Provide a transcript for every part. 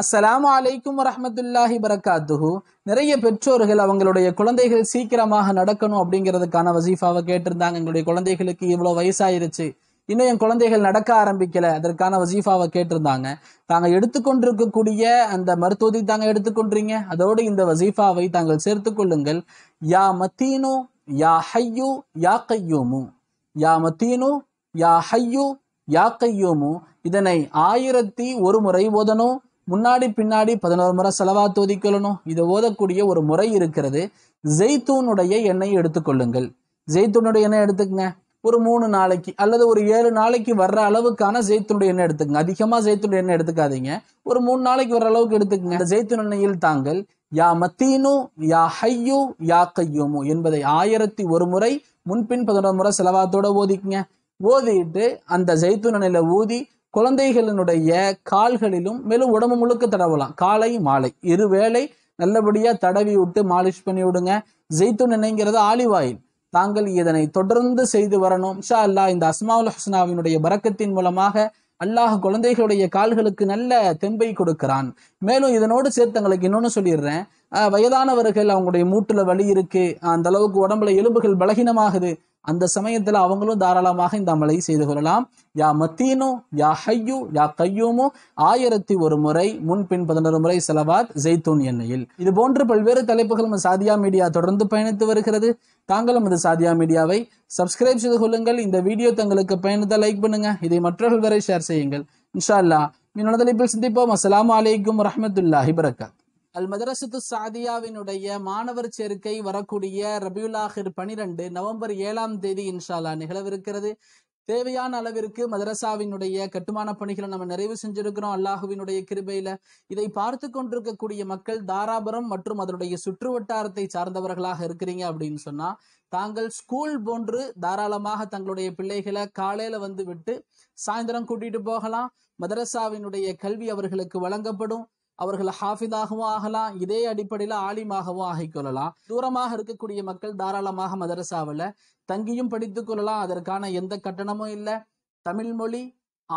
அஸ்ஸலாமு அலைக்கும் வரமத்துல்லாஹி பரகாத்துஹு நிறைய பெற்றோர்கள் அவங்களுடைய குழந்தைகள் சீக்கிரமாக நடக்கணும் அப்படிங்கிறதுக்கான வசீஃபாவை கேட்டிருந்தாங்க எங்களுடைய குழந்தைகளுக்கு இவ்வளோ வயசாயிருச்சு இன்னும் என் குழந்தைகள் நடக்க ஆரம்பிக்கல அதற்கான வசீஃபாவை கேட்டிருந்தாங்க தாங்கள் எடுத்துக்கொண்டிருக்கக்கூடிய அந்த மருத்துவத்தை தாங்கள் எடுத்துக்கொண்டீங்க அதோடு இந்த வசீஃபாவை தாங்கள் சேர்த்து கொள்ளுங்கள் யா மத்தீனு யா ஹையு யா கையோமு யா மத்தீனு யா ஹையு யா கையோமு இதனை ஆயிரத்தி ஒரு முறை ஓதணும் முன்னாடி பின்னாடி பதினோரு முறை செலவா தோதிக்கொள்ளணும் இதை ஓதக்கூடிய ஒரு முறை இருக்கிறது ஜெய்தூனுடைய எண்ணெய் எடுத்துக்கொள்ளுங்கள் ஜெய்தூனுடைய எண்ணெய் எடுத்துக்கங்க ஒரு மூணு நாளைக்கு அல்லது ஒரு ஏழு நாளைக்கு வர்ற அளவுக்கான ஜெய்தூனுடைய எண்ணெய் எடுத்துக்கங்க அதிகமாக ஜெய்தூனுடைய எண்ணெய் எடுத்துக்காதீங்க ஒரு மூணு நாளைக்கு வர்ற அளவுக்கு எடுத்துக்கங்க அந்த ஜெய்தூன் எண்ணெயில் தாங்கள் யா மத்தீனு யா ஹையு யா கையுமு என்பதை ஆயிரத்தி ஒரு முறை முன்பின் பதினோரு முறை செலவாத்தோட ஓதிக்குங்க ஓதிட்டு அந்த ஜெய்தூன் எண்ணெயில ஊதி குழந்தைகளினுடைய கால்களிலும் மேலும் உடம்பு முழுக்க தடவலாம் காலை மாலை இருவேளை நல்லபடியாக தடவி விட்டு மாலிஷ் பண்ணி விடுங்க ஜெய்துன் எண்ணெய்ங்கிறது ஆலிவ் ஆயில் தாங்கள் இதனை தொடர்ந்து செய்து வரணும் ஷா அல்லா இந்த அஸ்மாவுல் ஹஸ்னாவினுடைய பறக்கத்தின் மூலமாக அல்லாஹ் குழந்தைகளுடைய கால்களுக்கு நல்ல தெம்பை கொடுக்கிறான் மேலும் இதனோடு சேர்த்தங்களுக்கு இன்னொன்னு இன்னொன்று சொல்லிடுறேன் வயதானவர்கள் அவங்களுடைய மூட்டில் வலி இருக்கு அந்த அளவுக்கு உடம்புல எலும்புகள் பலகீனமாகுது அந்த சமயத்தில் அவங்களும் தாராளமாக இந்த அமலை செய்து கொள்ளலாம் யா மத்தீனோ யா ஹையு யா கையூமு ஆயிரத்தி ஒரு முறை முன்பின் பதினொரு முறை செலவாத் ஜெய்தூன் எண்ணெயில் இது போன்று பல்வேறு தலைப்புகள் நம்ம சாதியா மீடியா தொடர்ந்து பயணித்து வருகிறது தாங்களும் அது சாதியா மீடியாவை சப்ஸ்கிரைப் செய்து கொள்ளுங்கள் இந்த வீடியோ தங்களுக்கு பயணத்தை லைக் பண்ணுங்க இதை மற்றவர்கள் வரை ஷேர் செய்யுங்கள் இன்ஷா அல்லா இன்னொரு தலைப்பில் சந்திப்போம் அஸ்லாம் வலைக்கம் வரமத்துல்லாஹி வரகாத் அல் மதரசத்து சாதியாவினுடைய மாணவர் சேர்க்கை வரக்கூடிய ரபியுலாஹிர் பனிரெண்டு நவம்பர் ஏழாம் தேதி இன்ஷாலா நிகழவிருக்கிறது தேவையான அளவிற்கு மதரசாவினுடைய கட்டுமான பணிகளை நம்ம நிறைவு செஞ்சிருக்கிறோம் அல்லாஹுவினுடைய கிருபையில இதை பார்த்து கொண்டிருக்கக்கூடிய மக்கள் தாராபுரம் மற்றும் அதனுடைய சுற்று வட்டாரத்தை சார்ந்தவர்களாக இருக்கிறீங்க அப்படின்னு சொன்னா தாங்கள் ஸ்கூல் போன்று தாராளமாக தங்களுடைய பிள்ளைகளை காலையில வந்து விட்டு சாயந்தரம் கூட்டிட்டு போகலாம் மதரசாவினுடைய கல்வி அவர்களுக்கு வழங்கப்படும் அவர்கள் ஹாஃபிதாகவும் ஆகலாம் இதே அடிப்படையில் ஆலிமாகவும் ஆகிக்கொள்ளலாம் தூரமாக இருக்கக்கூடிய மக்கள் தாராளமாக மதரசாவில் தங்கியும் படித்துக் கொள்ளலாம் அதற்கான எந்த கட்டணமும் இல்லை தமிழ் மொழி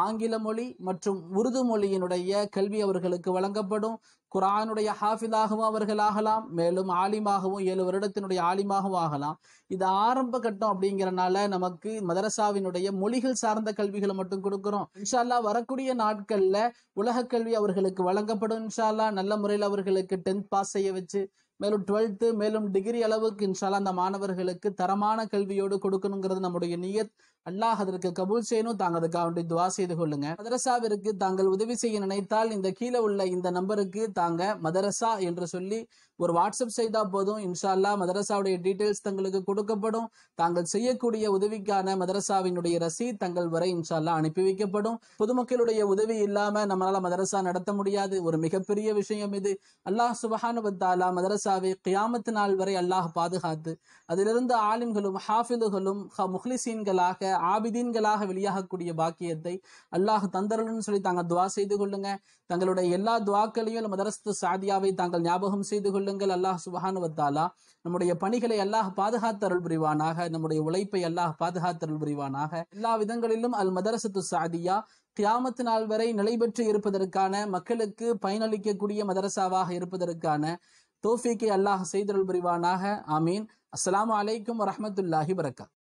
ஆங்கில மொழி மற்றும் உருது மொழியினுடைய கல்வி அவர்களுக்கு வழங்கப்படும் குரானுடைய ஹாஃபிதாகவும் அவர்கள் ஆகலாம் மேலும் ஆலிமாகவும் ஏழு வருடத்தினுடைய ஆலிமாகவும் ஆகலாம் இது ஆரம்ப கட்டம் அப்படிங்கிறனால நமக்கு மதரசாவினுடைய மொழிகள் சார்ந்த கல்விகளை மட்டும் கொடுக்குறோம் இன்ஷால்லா வரக்கூடிய நாட்கள்ல உலக கல்வி அவர்களுக்கு வழங்கப்படும் இன்ஷால்லா நல்ல முறையில் அவர்களுக்கு டென்த் பாஸ் செய்ய வச்சு மேலும் டுவெல்த்து மேலும் டிகிரி அளவுக்கு இன்ஷால்லா அந்த மாணவர்களுக்கு தரமான கல்வியோடு கொடுக்கணுங்கிறது நம்முடைய நியத் அல்லாஹ் அதற்கு கபூல் செய்யணும் தாங்க அதுக்காக வேண்டி துவா செய்து கொள்ளுங்க மதரசாவிற்கு தாங்கள் உதவி செய்ய நினைத்தால் இந்த கீழே உள்ள இந்த நம்பருக்கு தாங்க மதரசா என்று சொல்லி ஒரு வாட்ஸ்அப் செய்தால் போதும் இன்ஷால்லா மதரசாவுடைய டீட்டெயில்ஸ் தங்களுக்கு கொடுக்கப்படும் தாங்கள் செய்யக்கூடிய உதவிக்கான மதரசாவினுடைய ரசீத் தங்கள் வரை இன்ஷால்லா அனுப்பி வைக்கப்படும் பொதுமக்களுடைய உதவி இல்லாமல் நம்மளால மதரசா நடத்த முடியாது ஒரு மிகப்பெரிய விஷயம் இது அல்லாஹ் சுபஹானுபத்தாலா மதரசா மூசாவை கியாமத்து நாள் வரை அல்லாஹ் பாதுகாத்து அதிலிருந்து ஆலிம்களும் ஹாஃபிதுகளும் முஹ்லிசீன்களாக ஆபிதீன்களாக வெளியாகக்கூடிய பாக்கியத்தை அல்லாஹ் தந்தருள்னு சொல்லி தாங்கள் துவா செய்து கொள்ளுங்க தங்களுடைய எல்லா துவாக்களையும் மதரஸ்து சாதியாவை தாங்கள் ஞாபகம் செய்து கொள்ளுங்கள் அல்லாஹ் சுபஹானுவத்தாலா நம்முடைய பணிகளை அல்லாஹ் பாதுகாத்தருள் புரிவானாக நம்முடைய உழைப்பை அல்லாஹ் பாதுகாத்தருள் புரிவானாக எல்லா விதங்களிலும் அல் மதரசத்து சாதியா கியாமத்து நாள் வரை நிலை பெற்று இருப்பதற்கான மக்களுக்கு பயனளிக்கக்கூடிய மதரசாவாக இருப்பதற்கான توفیق اللہ البریوانہ ہے آمین السلام علیکم ورحمۃ اللہ وبرکاتہ